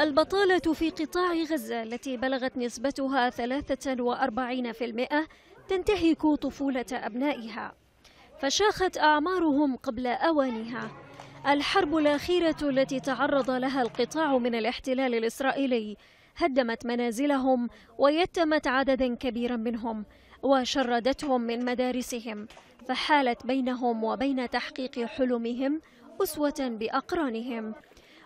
البطالة في قطاع غزة التي بلغت نسبتها 43% تنتهك طفولة أبنائها فشاخت أعمارهم قبل أوانها الحرب الأخيرة التي تعرض لها القطاع من الاحتلال الإسرائيلي هدمت منازلهم ويتمت عددا كبيرا منهم وشردتهم من مدارسهم فحالت بينهم وبين تحقيق حلمهم أسوة بأقرانهم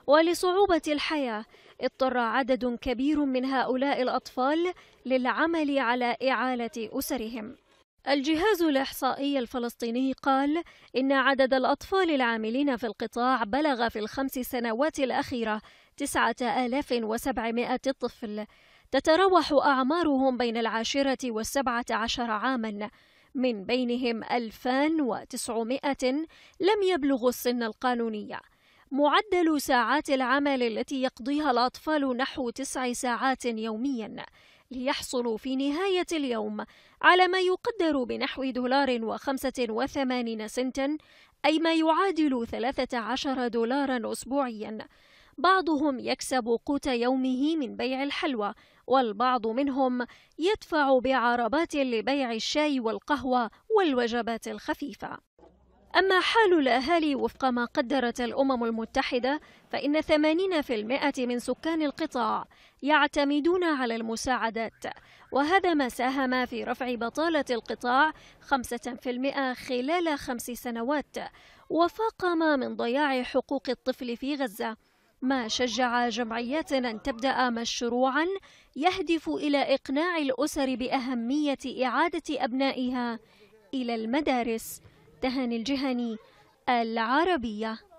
ولصعوبة الحياة اضطر عدد كبير من هؤلاء الأطفال للعمل على إعالة أسرهم الجهاز الإحصائي الفلسطيني قال إن عدد الأطفال العاملين في القطاع بلغ في الخمس سنوات الأخيرة 9700 طفل تتراوح أعمارهم بين العاشرة والسبعة عشر عاماً من بينهم 2900 لم يبلغوا السن القانونية معدل ساعات العمل التي يقضيها الأطفال نحو تسع ساعات يومياً ليحصلوا في نهاية اليوم على ما يقدر بنحو دولار وخمسة وثمانين سنتا أي ما يعادل ثلاثة عشر دولارا أسبوعيا بعضهم يكسب قوت يومه من بيع الحلوى والبعض منهم يدفع بعربات لبيع الشاي والقهوة والوجبات الخفيفة أما حال الأهالي وفق ما قدرت الأمم المتحدة فإن 80% من سكان القطاع يعتمدون على المساعدات وهذا ما ساهم في رفع بطالة القطاع 5% خلال خمس سنوات وفاق ما من ضياع حقوق الطفل في غزة ما شجع جمعيات أن تبدأ مشروعا يهدف إلى إقناع الأسر بأهمية إعادة أبنائها إلى المدارس التهاني الجهني العربية